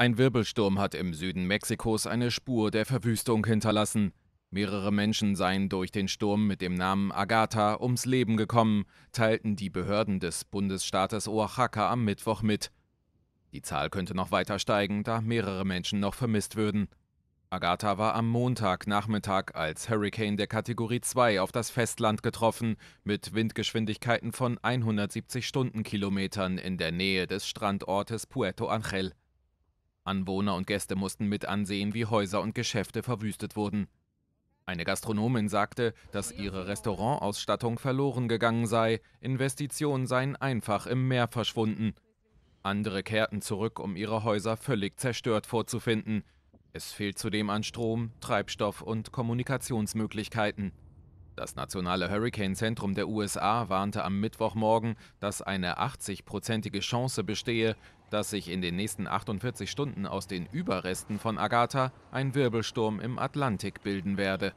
Ein Wirbelsturm hat im Süden Mexikos eine Spur der Verwüstung hinterlassen. Mehrere Menschen seien durch den Sturm mit dem Namen Agatha ums Leben gekommen, teilten die Behörden des Bundesstaates Oaxaca am Mittwoch mit. Die Zahl könnte noch weiter steigen, da mehrere Menschen noch vermisst würden. Agatha war am Montagnachmittag als Hurrikan der Kategorie 2 auf das Festland getroffen, mit Windgeschwindigkeiten von 170 Stundenkilometern in der Nähe des Strandortes Puerto Angel. Anwohner und Gäste mussten mit ansehen, wie Häuser und Geschäfte verwüstet wurden. Eine Gastronomin sagte, dass ihre Restaurantausstattung verloren gegangen sei, Investitionen seien einfach im Meer verschwunden. Andere kehrten zurück, um ihre Häuser völlig zerstört vorzufinden. Es fehlt zudem an Strom, Treibstoff und Kommunikationsmöglichkeiten. Das nationale Hurricane-Zentrum der USA warnte am Mittwochmorgen, dass eine 80-prozentige Chance bestehe, dass sich in den nächsten 48 Stunden aus den Überresten von Agatha ein Wirbelsturm im Atlantik bilden werde.